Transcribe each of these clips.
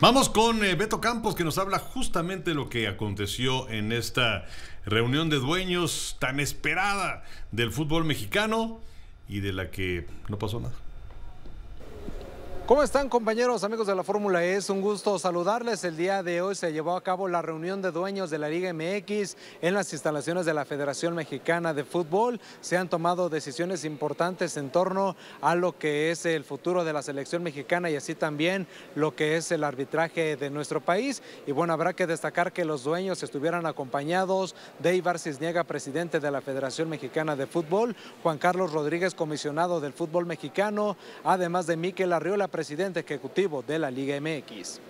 Vamos con eh, Beto Campos que nos habla justamente lo que aconteció en esta reunión de dueños tan esperada del fútbol mexicano y de la que no pasó nada. ¿Cómo están compañeros, amigos de la Fórmula E? Es un gusto saludarles. El día de hoy se llevó a cabo la reunión de dueños de la Liga MX en las instalaciones de la Federación Mexicana de Fútbol. Se han tomado decisiones importantes en torno a lo que es el futuro de la selección mexicana y así también lo que es el arbitraje de nuestro país. Y bueno, habrá que destacar que los dueños estuvieran acompañados de Ibar Cisniega, presidente de la Federación Mexicana de Fútbol, Juan Carlos Rodríguez, comisionado del fútbol mexicano, además de Miquel Arriola, presidente ejecutivo de la Liga MX.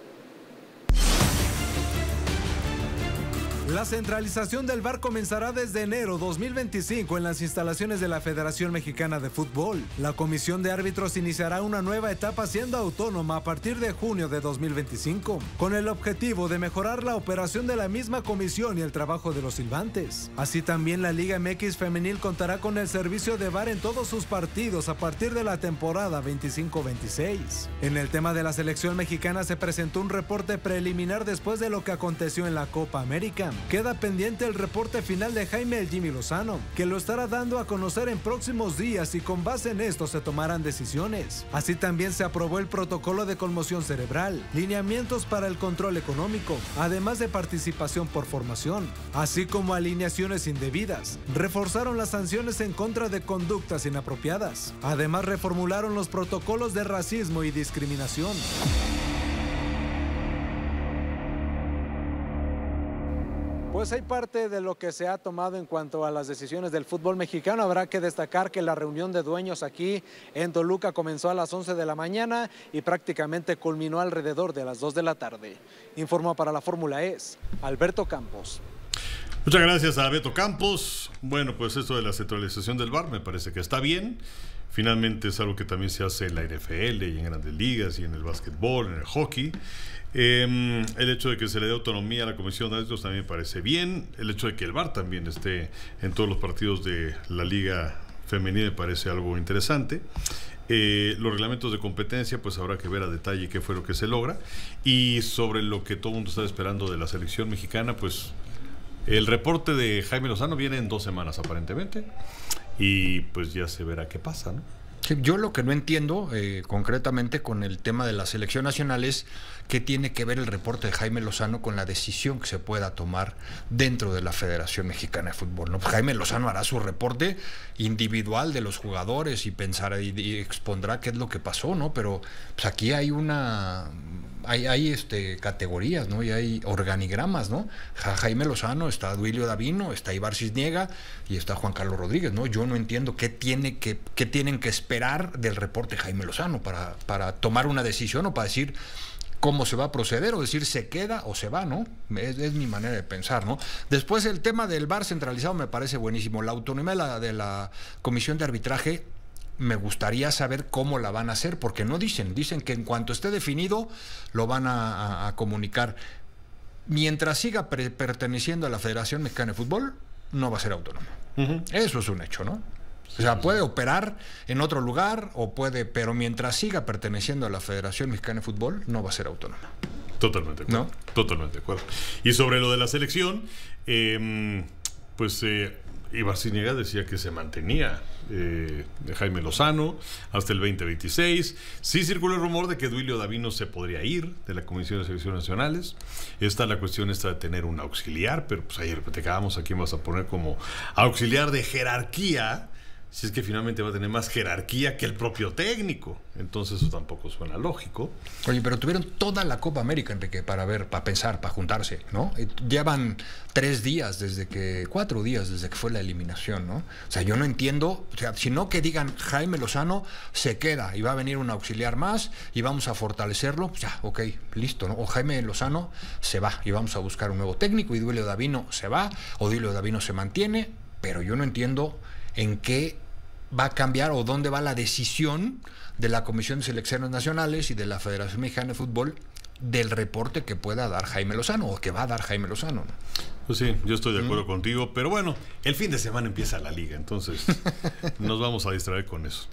La centralización del VAR comenzará desde enero 2025 en las instalaciones de la Federación Mexicana de Fútbol. La Comisión de Árbitros iniciará una nueva etapa siendo autónoma a partir de junio de 2025, con el objetivo de mejorar la operación de la misma comisión y el trabajo de los silbantes. Así también la Liga MX Femenil contará con el servicio de VAR en todos sus partidos a partir de la temporada 25-26. En el tema de la selección mexicana se presentó un reporte preliminar después de lo que aconteció en la Copa América. Queda pendiente el reporte final de Jaime El Jimmy Lozano, que lo estará dando a conocer en próximos días y con base en esto se tomarán decisiones. Así también se aprobó el protocolo de conmoción cerebral, lineamientos para el control económico, además de participación por formación, así como alineaciones indebidas. Reforzaron las sanciones en contra de conductas inapropiadas. Además reformularon los protocolos de racismo y discriminación. Pues hay parte de lo que se ha tomado en cuanto a las decisiones del fútbol mexicano. Habrá que destacar que la reunión de dueños aquí en Toluca comenzó a las 11 de la mañana y prácticamente culminó alrededor de las 2 de la tarde. Informa para la Fórmula E Alberto Campos. Muchas gracias a Beto Campos. Bueno, pues esto de la centralización del bar me parece que está bien. Finalmente es algo que también se hace en la NFL y en grandes ligas y en el básquetbol, en el hockey. Em, el hecho de que se le dé autonomía a la Comisión de Árbitros también parece bien. El hecho de que el VAR también esté en todos los partidos de la liga femenina me parece algo interesante. Eh, los reglamentos de competencia, pues habrá que ver a detalle qué fue lo que se logra. Y sobre lo que todo el mundo está esperando de la selección mexicana, pues el reporte de Jaime Lozano viene en dos semanas aparentemente y pues ya se verá qué pasa, ¿no? yo lo que no entiendo eh, concretamente con el tema de la selección nacional es qué tiene que ver el reporte de Jaime Lozano con la decisión que se pueda tomar dentro de la Federación Mexicana de Fútbol. ¿no? Jaime Lozano hará su reporte individual de los jugadores y pensará y expondrá qué es lo que pasó, ¿no? Pero pues, aquí hay una hay, este, categorías, ¿no? Y hay organigramas, ¿no? Jaime Lozano, está Duilio Davino, está Ibar Cisniega y está Juan Carlos Rodríguez, ¿no? Yo no entiendo qué, tiene que, qué tienen que esperar del reporte Jaime Lozano para, para tomar una decisión o para decir cómo se va a proceder, o decir se queda o se va, ¿no? Es, mi manera de pensar, ¿no? Después el tema del bar centralizado me parece buenísimo. La autonomía de la comisión de arbitraje me gustaría saber cómo la van a hacer, porque no dicen, dicen que en cuanto esté definido lo van a, comunicar. Mientras siga perteneciendo a la Federación Mexicana de Fútbol, no va a ser autónoma Eso es un hecho, ¿no? O sea, puede operar en otro lugar o puede, pero mientras siga perteneciendo a la Federación Mexicana de Fútbol, no va a ser autónoma. Totalmente ¿No? Totalmente de acuerdo. Y sobre lo de la selección, em, pues eh, y Barciniega decía que se mantenía de eh, Jaime Lozano hasta el 2026. Sí circuló el rumor de que Duilio Davino se podría ir de la Comisión de Servicios Nacionales. Está la cuestión esta de tener un auxiliar, pero pues ayer quedamos a quién vas a poner como auxiliar de jerarquía si es que finalmente va a tener más jerarquía que el propio técnico. Entonces eso tampoco suena lógico. Oye, pero tuvieron toda la Copa América, Enrique, para ver, para pensar, para juntarse, ¿no? Llevan tres días desde que, cuatro días desde que fue la eliminación, ¿no? O sea, yo no entiendo, o sea, no que digan Jaime Lozano se queda y va a venir un auxiliar más y vamos a fortalecerlo, pues ya, ok, listo, ¿no? O Jaime Lozano se va y vamos a buscar un nuevo técnico y duelo Davino se va, o Duilio Davino se mantiene, pero yo no entiendo en qué va a cambiar o dónde va la decisión de la Comisión de Selecciones Nacionales y de la Federación Mexicana de Fútbol del reporte que pueda dar Jaime Lozano o que va a dar Jaime Lozano. Pues sí, yo estoy de acuerdo contigo, pero bueno, el fin de semana empieza la liga, entonces nos vamos a distraer con eso.